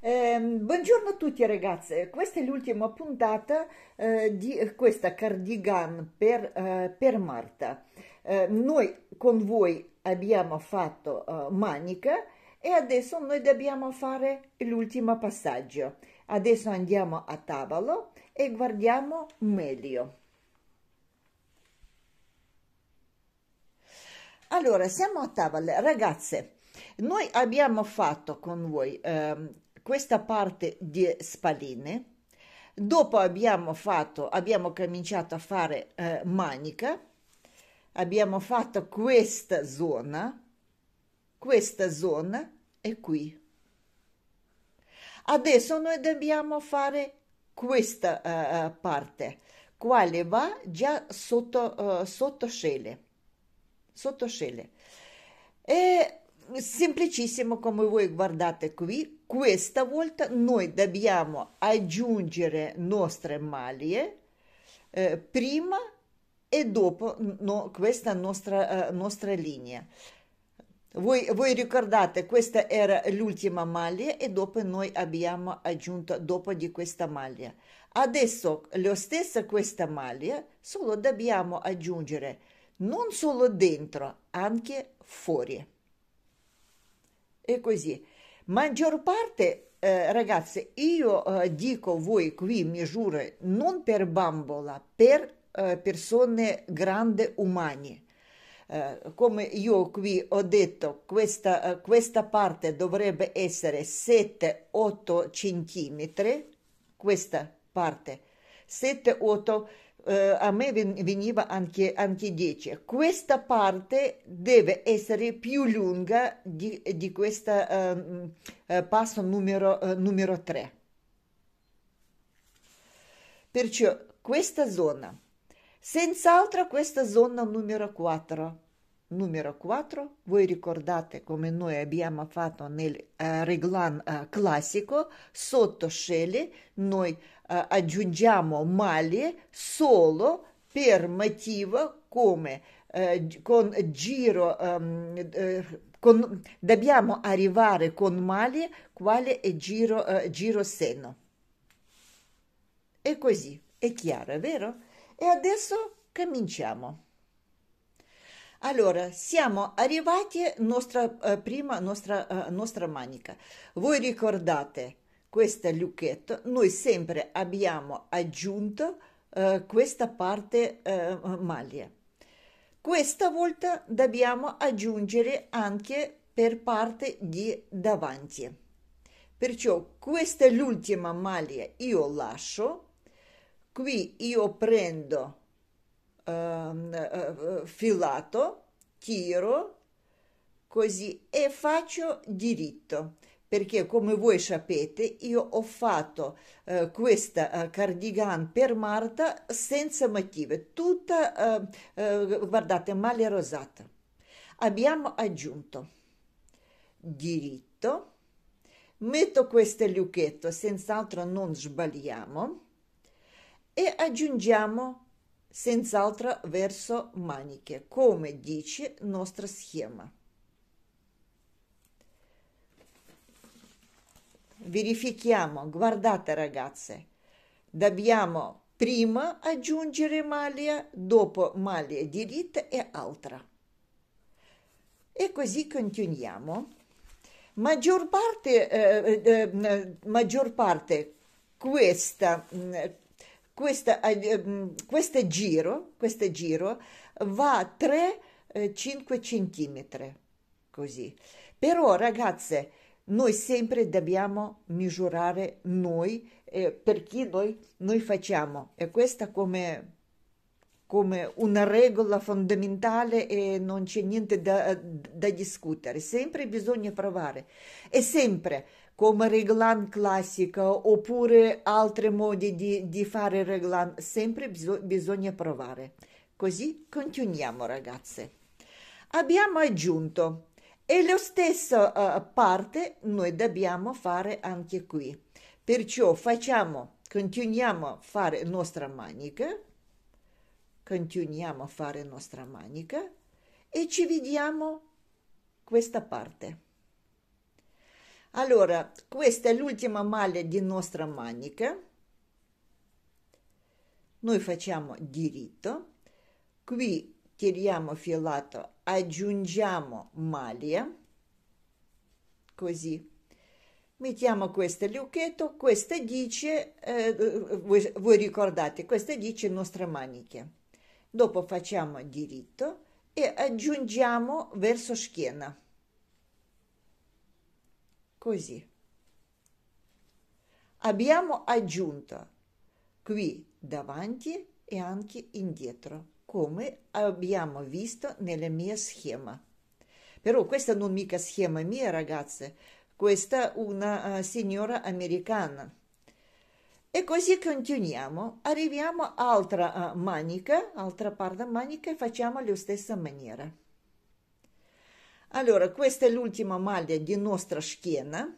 Eh, buongiorno a tutti ragazze, questa è l'ultima puntata eh, di eh, questa cardigan per, eh, per Marta. Ehm, noi con voi abbiamo fatto eh, manica e adesso noi dobbiamo fare l'ultimo passaggio. Adesso andiamo a tavolo e guardiamo meglio. Allora, siamo a tavola, ragazze. Noi abbiamo fatto con voi eh, questa parte di spaline dopo abbiamo fatto abbiamo cominciato a fare eh, manica abbiamo fatto questa zona questa zona e qui adesso noi dobbiamo fare questa uh, parte quale va già sotto uh, eh, sottoscelle sottoscelle è semplicissimo come voi guardate qui questa volta noi dobbiamo aggiungere nostre maglie eh, prima e dopo no, questa nostra, eh, nostra linea. Voi, voi, ricordate, questa era l'ultima maglia e dopo noi abbiamo aggiunto dopo di questa maglia. Adesso la stessa questa maglia, solo dobbiamo aggiungere non solo dentro, anche fuori. E così. Maggior parte, eh, ragazze, io eh, dico voi qui misure non per bambola, per eh, persone grandi umane. Uh, come io qui ho detto, questa, uh, questa parte dovrebbe essere 7-8 centimetri, questa parte 7-8 centimetri eh, a me veniva anche, anche 10. Questa parte deve essere più lunga di, di questo ehm, eh, passo numero, eh, numero 3. Perciò questa zona, senz'altro questa zona numero 4 Numero 4, voi ricordate come noi abbiamo fatto nel eh, reglan eh, classico, sotto shell noi eh, aggiungiamo male solo per motivo come eh, con giro, ehm, eh, con, dobbiamo arrivare con male quale è giro, eh, giro seno. E così, è chiaro, vero? E adesso cominciamo. Allora, siamo arrivati nostra, eh, prima nostra, eh, nostra manica. Voi ricordate questo lucchetto, noi sempre abbiamo aggiunto eh, questa parte eh, maglia. Questa volta dobbiamo aggiungere anche per parte di davanti. Perciò questa è l'ultima maglia, io lascio, qui io prendo Ehm, eh, eh, filato, tiro così e faccio diritto perché come voi sapete io ho fatto eh, questa eh, cardigan per Marta senza motive tutta, ehm, eh, guardate, male rosata. Abbiamo aggiunto diritto, metto questo lucchetto, senz'altro non sbagliamo, e aggiungiamo senz'altro verso maniche, come dice nostro schema. Verifichiamo, guardate ragazze, dobbiamo prima aggiungere maglia, dopo maglia diritta e altra. E così continuiamo. Maggior parte, eh, eh, eh maggior parte questa, mm, questa, eh, ehm, questo giro, questo giro va 3-5 eh, centimetri, così. Però ragazze, noi sempre dobbiamo misurare noi eh, per chi noi, noi facciamo. E questa come, come una regola fondamentale e non c'è niente da, da discutere. Sempre bisogna provare. E sempre come reglan classico oppure altri modi di, di fare reglan, sempre bisog- bisogna provare. Così continuiamo ragazze. Abbiamo aggiunto e la stessa uh, eh, parte noi dobbiamo fare anche qui. Perciò facciamo, continuiamo a fare nostra manica, continuiamo a fare nostra manica e ci vediamo questa parte allora questa è l'ultima maglia di nostra manica noi facciamo diritto qui tiriamo filato aggiungiamo maglia così mettiamo questo lucchetto Questa dice, eh, voi, voi, ricordate questa dice nostra manica. dopo facciamo diritto e aggiungiamo verso schiena così. Abbiamo aggiunto qui davanti e anche indietro, come abbiamo visto nella mia schema. Però questa non è mica schema mia, ragazze, questa è una uh, signora americana. E così continuiamo, arriviamo a altra uh, manica, altra parte manica e facciamo la stessa maniera. Allora, questa è l'ultima maglia di nostra schiena,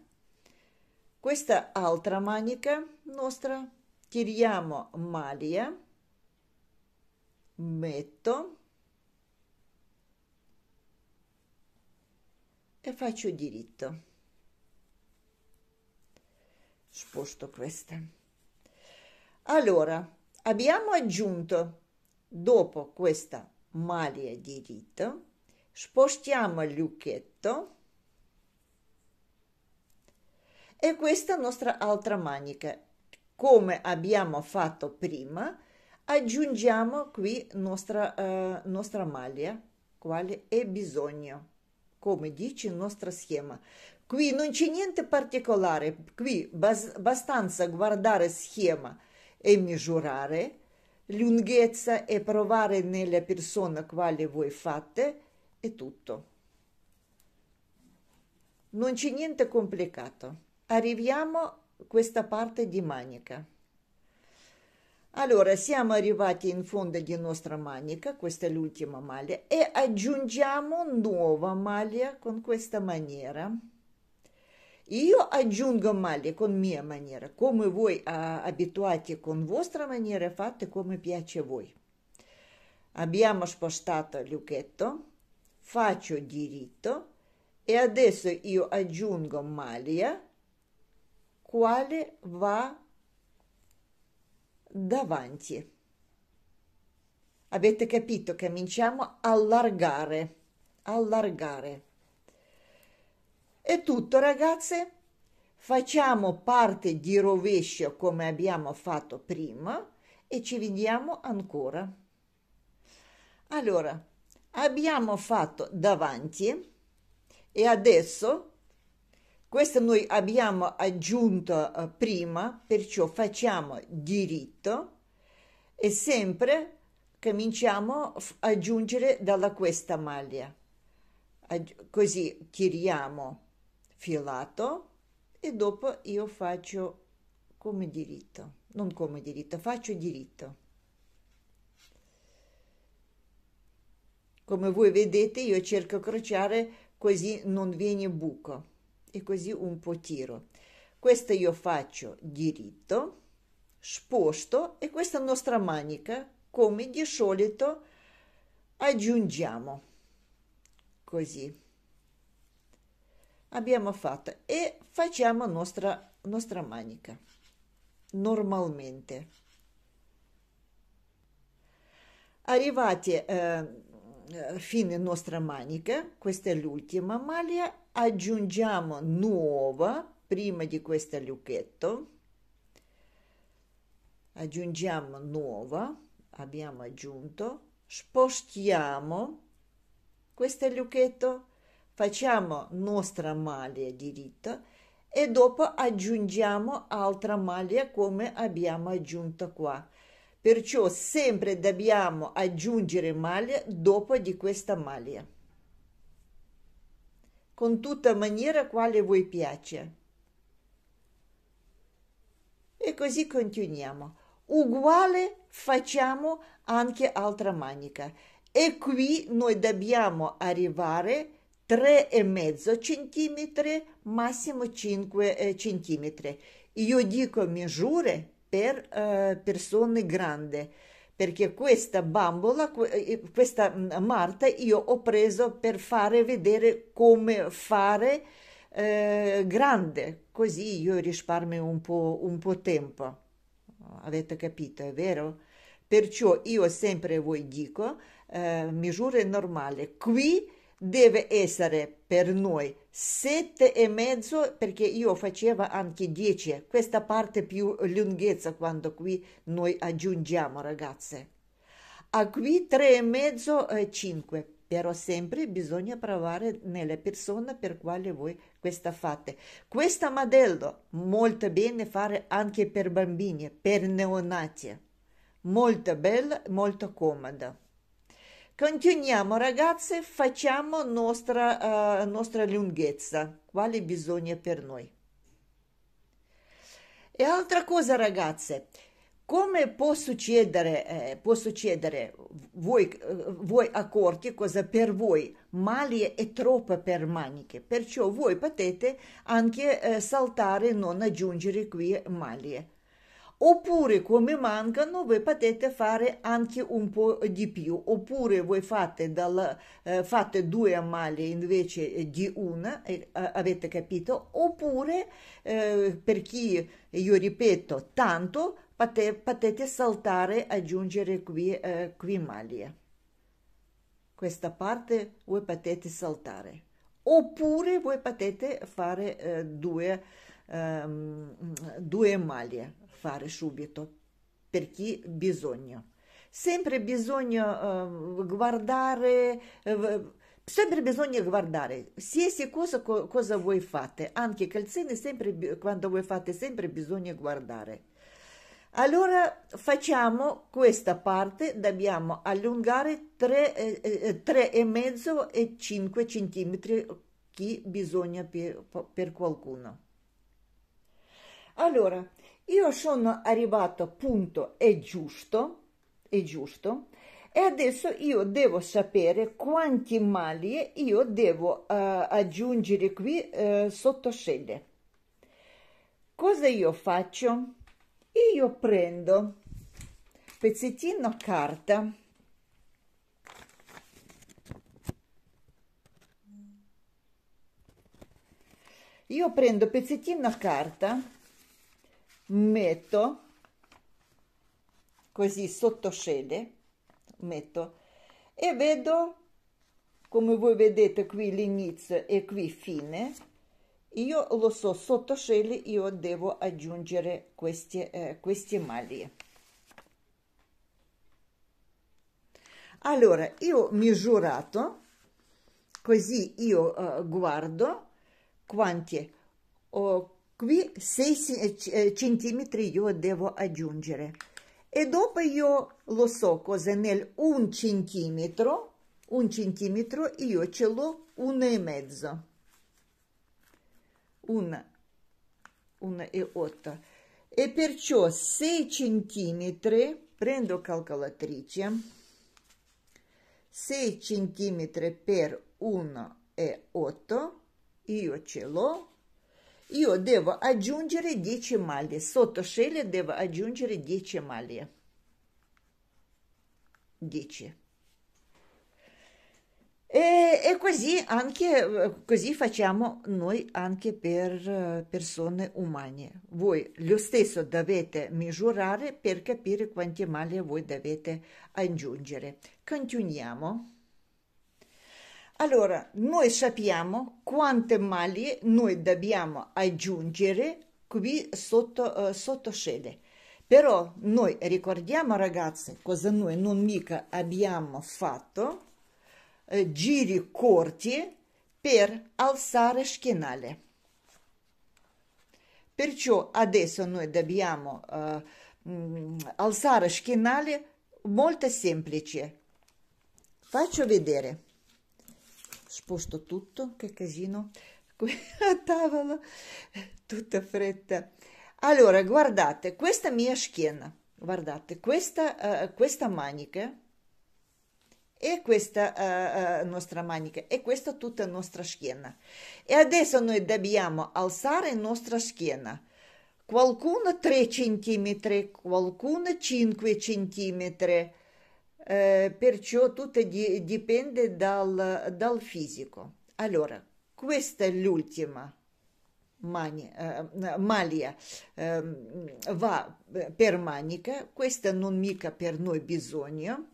questa altra manica nostra, tiriamo maglia, metto e faccio diritto. Sposto questa. Allora, abbiamo aggiunto dopo questa maglia diritto spostiamo il lucchetto e questa nostra altra manica come abbiamo fatto prima aggiungiamo qui nostra, eh, nostra maglia quale è bisogno come dice il nostro schema qui non c'è niente particolare qui bas- abbastanza guardare schema e misurare lunghezza e provare nella persona quale voi fate è tutto. Non c'è niente complicato. Arriviamo a questa parte di manica. Allora, siamo arrivati in fondo di nostra manica, questa è l'ultima maglia, e aggiungiamo nuova maglia con questa maniera. Io aggiungo maglie con mia maniera, come voi abituati con vostra maniera, fate come piace a voi. Abbiamo spostato il lucchetto faccio diritto e adesso io aggiungo maglia quale va davanti. Avete capito? Cominciamo a allargare, allargare. È tutto ragazze. Facciamo parte di rovescio come abbiamo fatto prima e ci vediamo ancora. Allora, abbiamo fatto davanti e adesso questo noi abbiamo aggiunto eh, prima perciò facciamo diritto e sempre cominciamo ad aggiungere dalla questa maglia così tiriamo filato e dopo io faccio come diritto non come diritto faccio diritto Come voi vedete io cerco di crociare così non viene buco e così un po' tiro. Questo io faccio diritto, sposto e questa nostra manica come di solito aggiungiamo così abbiamo fatto e facciamo nostra, nostra manica normalmente arrivati eh, eh, fine nostra manica, questa è l'ultima maglia, aggiungiamo nuova prima di questo lucchetto, aggiungiamo nuova, abbiamo aggiunto, spostiamo questo lucchetto, facciamo nostra maglia diritta e dopo aggiungiamo altra maglia come abbiamo aggiunto qua perciò sempre dobbiamo aggiungere maglia dopo di questa maglia con tutta maniera quale voi piace e così continuiamo uguale facciamo anche altra manica e qui noi dobbiamo arrivare 3,5 cm massimo 5 eh, cm io dico misure per eh, persone grandi perché questa bambola, eh, eh, questa mm, Marta io ho preso per fare vedere come fare eh, grande, così io risparmio un po', un po' tempo. Avete capito, è vero? Perciò io sempre voi dico eh, misure normali. Qui deve essere per noi sette e mezzo perché io facevo anche 10 eh. questa parte più lunghezza quando qui noi aggiungiamo ragazze a qui tre e mezzo e cinque però sempre bisogna provare nelle persone per quale voi questa fate questa modello molto bene fare anche per bambini per neonati molto bella molto comoda Continuiamo ragazze, facciamo nostra, uh, nostra lunghezza, quale bisogna per noi. E altra cosa ragazze, come può succedere, eh, può succedere voi, eh, voi accorti cosa per voi maglie è troppa per maniche, perciò voi potete anche eh, saltare e non aggiungere qui maglie oppure come mancano voi potete fare anche un po' di più oppure voi fate, dal, eh, fate due ammali invece eh, di una eh, avete capito oppure eh, per chi io ripeto tanto pote, potete saltare aggiungere qui, eh, qui maglie questa parte voi potete saltare oppure voi potete fare eh, due ehm, due maglie fare subito per chi bisogna sempre bisogna eh, guardare eh, Sempre bisogna guardare, qualsiasi cosa, cosa voi fate, anche calzini, sempre, quando voi fate, sempre bisogna guardare. Allora facciamo questa parte, dobbiamo allungare 3,5 eh, eh, tre e, mezzo e 5 centimetri chi bisogna per, per qualcuno. Allora, io sono arrivato punto è giusto, è giusto, e adesso io devo sapere quanti mali io devo uh, aggiungere qui uh, eh, sotto scelle. Cosa io faccio? Io prendo pezzettino carta, io prendo pezzettino carta metto così sottoscede metto e vedo come voi vedete qui l'inizio e qui fine io lo so sottoscelle io devo aggiungere questi eh, questi maglie allora io ho misurato così io eh, guardo quanti ho qui 6 eh, eh, centimetri io devo aggiungere e dopo io lo so cosa nel un centimetro un centimetro io ce l'ho uno e mezzo una una e otto e perciò 6 centimetri prendo calcolatrice 6 centimetri per 1 e 8 io ce l'ho io devo aggiungere 10 maglie sotto sceglie devo aggiungere 10 maglie 10 e, e, così anche così facciamo noi anche per eh, persone umane voi lo stesso dovete misurare per capire quante maglie voi dovete aggiungere continuiamo allora, noi sappiamo quante maglie noi dobbiamo aggiungere qui sotto, eh, sotto scede. Però noi ricordiamo ragazzi cosa noi non mica abbiamo fatto, eh, giri corti per alzare schienale. Perciò adesso noi dobbiamo eh, mm, alzare schienale molto semplice. Faccio vedere sposto tutto, che casino, qui a tavola, tutta fretta. Allora, guardate, questa mia schiena, guardate, questa, uh, questa manica e questa uh, nostra manica e questa tutta nostra schiena. E adesso noi dobbiamo alzare la nostra schiena qualcuno 3 cm, qualcuno 5 cm, eh, perciò tutto di, dipende dal, dal, fisico. Allora, questa è l'ultima mani, eh, maglia, eh, va per manica, questa non mica per noi bisogno,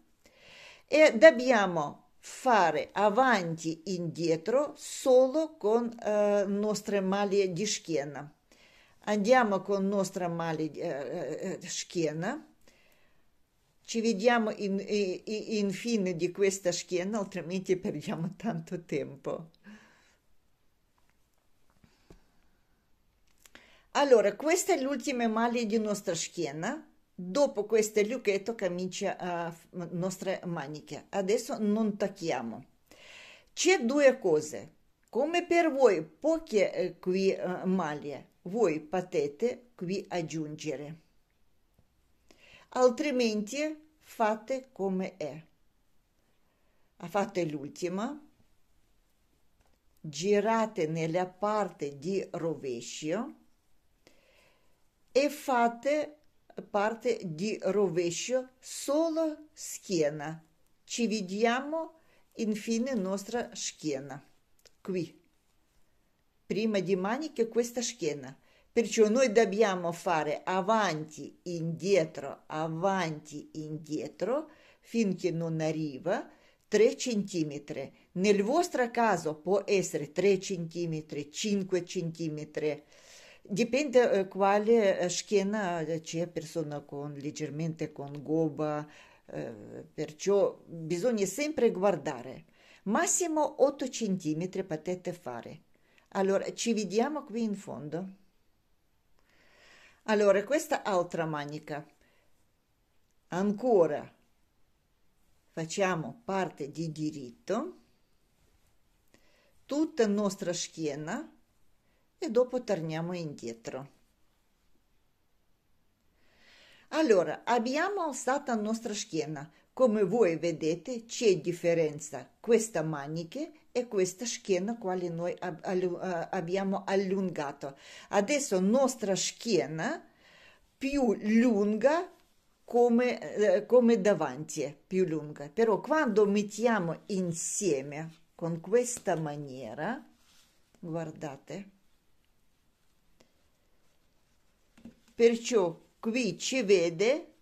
e dobbiamo fare avanti e indietro solo con eh, nostre maglie di schiena. Andiamo con nostra maglia eh, eh, eh, schiena ci vediamo in, in fine di questa schiena, altrimenti perdiamo tanto tempo. Allora, questa è l'ultima maglia di nostra schiena. Dopo questo lucchetto comincia le nostre maniche. Adesso non tacchiamo. C'è due cose. Come per voi poche eh, qui eh, maglie, voi potete qui aggiungere altrimenti fate come è. Fate l'ultima, girate nella parte di rovescio e fate parte di rovescio solo schiena. Ci vediamo infine nostra schiena, qui. Prima di maniche questa schiena. Perciò noi dobbiamo fare avanti, indietro, avanti, indietro, finché non arriva 3 cm. Nel vostro caso può essere 3 cm, 5 cm. Dipende eh, quale eh, schiena eh, c'è persona con leggermente con gobba, eh, perciò bisogna sempre guardare. Massimo 8 cm potete fare. Allora, ci vediamo qui in fondo. Allora, questa altra manica. Ancora facciamo parte di diritto, tutta nostra schiena e dopo torniamo indietro. Allora, abbiamo alzato la nostra schiena. Come voi vedete c'è differenza questa maniche è questa schiena quale noi ab- all- eh, abbiamo allungato. Adesso nostra schiena più lunga come, eh, come davanti, più lunga. Però quando mettiamo insieme con questa maniera, guardate, perciò qui ci vede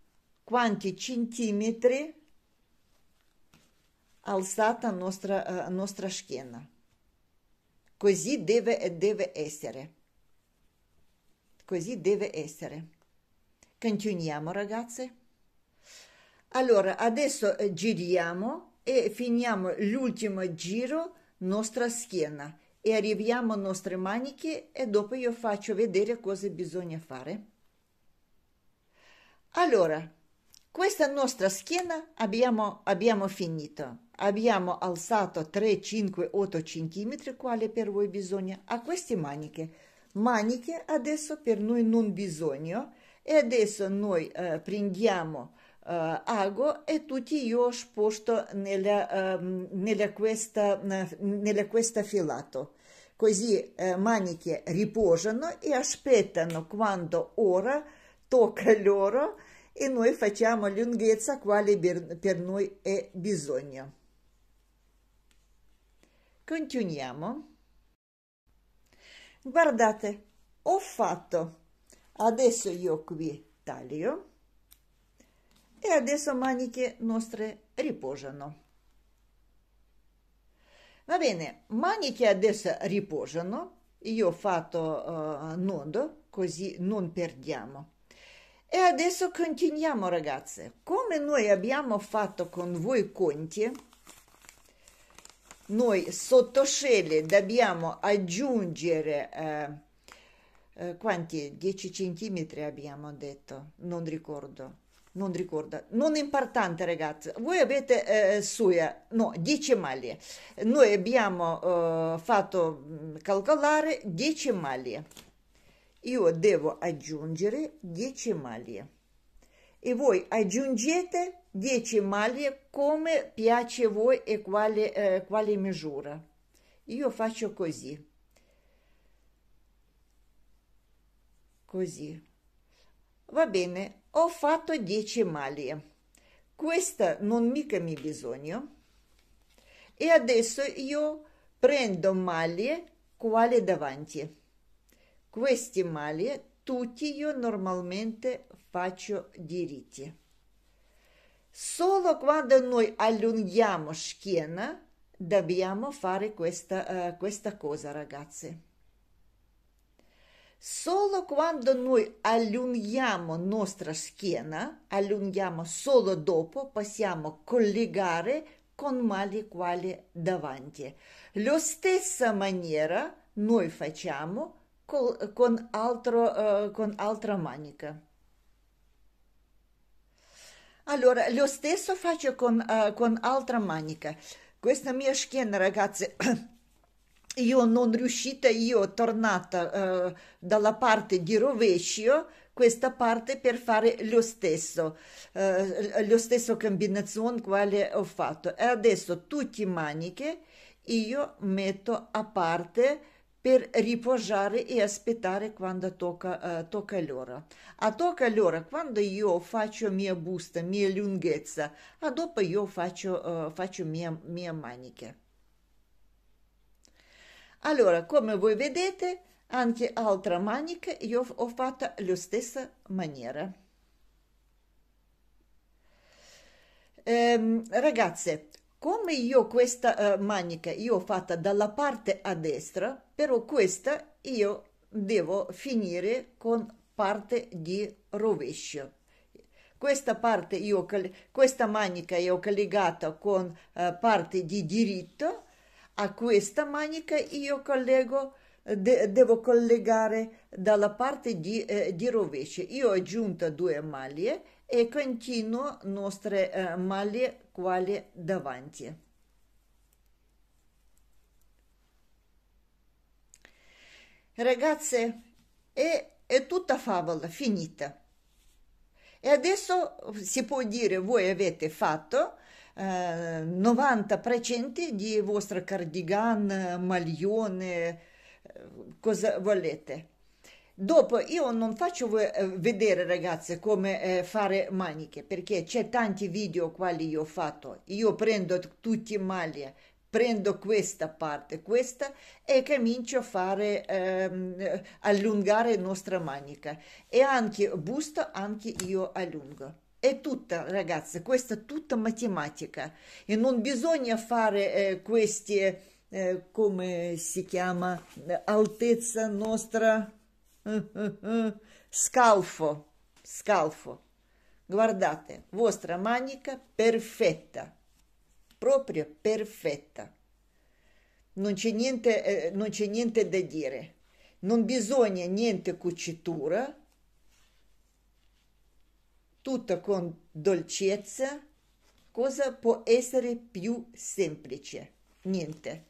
quanti centimetri alzata nostra, eh, nostra schiena. Così deve, deve essere. Così deve essere. Continuiamo ragazze. Allora, adesso eh, giriamo e finiamo l'ultimo giro nostra schiena e arriviamo alle nostre maniche e dopo io faccio vedere cosa bisogna fare. Allora, questa nostra schiena abbiamo, abbiamo finito. Abbiamo alzato 3, 5, 8 cm quale per voi bisogna a queste maniche. Maniche adesso per noi non bisogno e adesso noi eh, prendiamo eh, ago e tutti io sposto nella, eh, nella, questa, nella questa filato. Così eh, maniche riposano e aspettano quando ora tocca loro e noi facciamo lunghezza quale per noi è bisogno. Continuiamo. Guardate, ho fatto. Adesso io qui taglio e adesso maniche nostre riposano. Va bene, maniche adesso riposano, io ho fatto uh, eh, nodo, così non perdiamo. E adesso continuiamo ragazze, come noi abbiamo fatto con voi conti, noi sotto scelle dobbiamo aggiungere eh, eh, quanti 10 centimetri abbiamo detto non ricordo non ricordo non importante ragazzi voi avete eh, suia no 10 maglie noi abbiamo eh, fatto mm, calcolare 10 maglie io devo aggiungere 10 maglie e voi aggiungete 10 maglie come piace voi e quale, eh, quale misura. Io faccio così. Così. Va bene, ho fatto 10 maglie. Questa non mica mi bisogno. E adesso io prendo maglie quale davanti. Queste maglie tutti io normalmente faccio diritti. Solo quando noi allunghiamo schiena dobbiamo fare questa, uh, questa cosa, ragazzi. Solo quando noi allunghiamo nostra schiena, allunghiamo solo dopo, possiamo collegare con mali quali davanti. Lo stessa maniera noi facciamo con, con, altro, uh, con altra manica. Allora, lo stesso faccio con, uh, con altra manica. Questa mia schiena, ragazzi, io non riuscita, io tornata uh, dalla parte di rovescio, questa parte per fare lo stesso, uh, lo stesso combinazione quale ho fatto. E adesso tutte le maniche io metto a parte per riposare e aspettare quando tocca, uh, tocca l'ora. A tocca l'ora, quando io faccio mia busta, mia lunghezza, a dopo io faccio, uh, faccio mia, mia maniche. Allora, come voi vedete, anche altra manica io ho fatto la stessa maniera. Ehm, ragazze, come io questa uh, eh, manica io ho fatta dalla parte a destra, però questa io devo finire con parte di rovescio. Questa parte io, questa manica io ho collegata con uh, parte di diritto, a questa manica io collego eh, De, devo collegare dalla parte di, eh, di, rovescio. Io ho aggiunto due maglie e continuo nostre eh, maglie quali davanti. Ragazze, è, è tutta favola, finita. E adesso si può dire voi avete fatto eh, 90% di vostro cardigan, maglione, eh, cosa volete. Dopo io non faccio eh, vedere ragazze come eh, fare maniche perché c'è tanti video quali io ho fatto. Io prendo tutti i maglie, eh, prendo questa parte, questa e comincio a fare ehm, allungare la nostra manica e anche busto anche io allungo. È tutta, ragazze, questa è tutta matematica e non bisogna fare eh, questi eh, come si chiama altezza nostra scalfo, scalfo. Guardate, vostra manica perfetta, proprio perfetta. Non c'è niente, eh, non c'è niente da dire. Non bisogna niente cucitura, Tutto con dolcezza. Cosa può essere più semplice? Niente.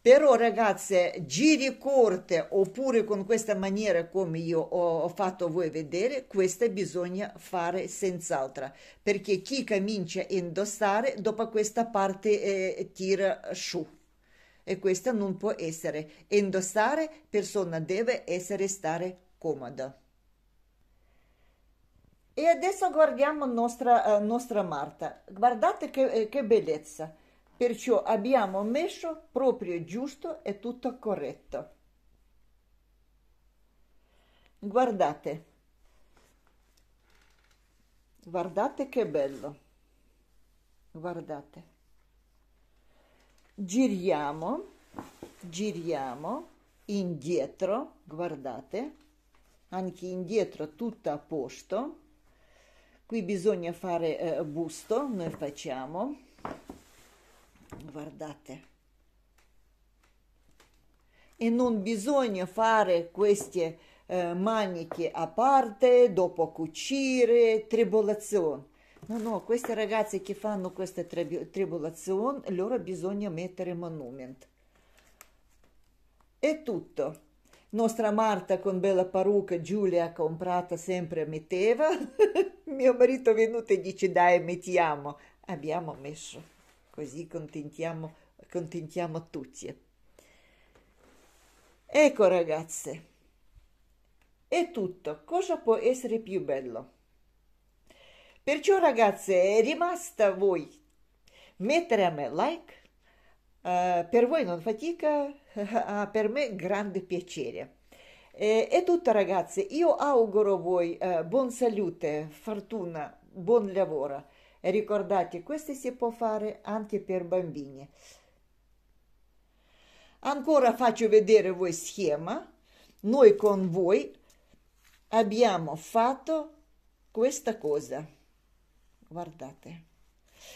Però ragazze, giri corte oppure con questa maniera come io ho, fatto voi vedere, questa bisogna fare senz'altro, perché chi comincia a indossare dopo questa parte eh, tira su e questa non può essere. Indossare persona deve essere stare comoda. E adesso guardiamo nostra, eh, nostra Marta. Guardate che, eh, che bellezza. Perciò abbiamo messo proprio giusto e tutto corretto. Guardate, guardate che bello, guardate. Giriamo, giriamo indietro, guardate, anche indietro tutto a posto. Qui bisogna fare eh, busto, noi facciamo guardate. E non bisogna fare queste eh, maniche a parte, dopo cucire, tribolazione. No, no, queste ragazze che fanno questa tri- tribolazione, loro bisogna mettere monument. È tutto. Nostra Marta con bella parrucca, Giulia comprata sempre metteva. Mio marito è venuto e dice dai mettiamo. Abbiamo messo così contentiamo, contentiamo tutti. Ecco ragazze, è tutto. Cosa può essere più bello? Perciò ragazze, è rimasta voi mettere a me like. Uh, per voi non fatica, uh, per me grande piacere. E, è tutto ragazze, io auguro a voi uh, buon salute, fortuna, buon lavoro. Ricordate, questo si può fare anche per bambini. Ancora faccio vedere voi schema. Noi con voi abbiamo fatto questa cosa. Guardate.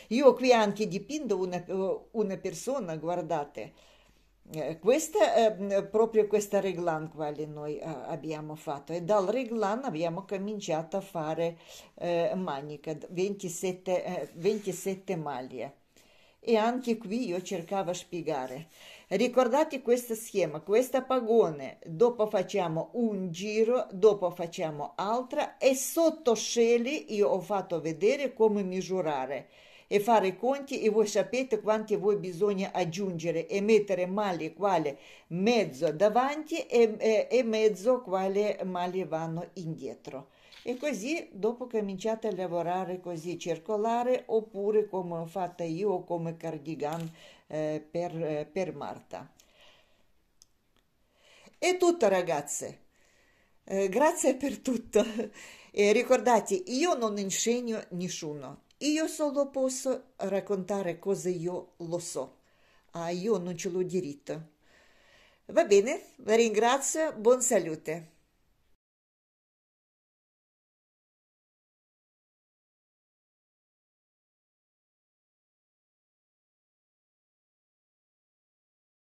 Io qui anche dipinto una, una persona, guardate eh, questa è eh, proprio questa reglan quale noi eh, abbiamo fatto e dal reglan abbiamo cominciato a fare eh, manica, 27, eh, 27 maglie. E anche qui io cercavo di spiegare. Ricordate questo schema, questa pagone, dopo facciamo un giro, dopo facciamo altra e sotto scegli io ho fatto vedere come misurare e fare i conti e voi sapete quanti voi bisogna aggiungere e mettere male quale mezzo davanti e, e, e mezzo quale male vanno indietro. E così dopo cominciate a lavorare così circolare oppure come ho fatto io come cardigan eh, per, eh, per Marta. È tutto ragazze. Eh, grazie per tutto. Eh, ricordate, io non insegno nessuno, io solo posso raccontare cose io lo so, ah, io non ce l'ho diritto. Va bene, ringrazio, buon salute.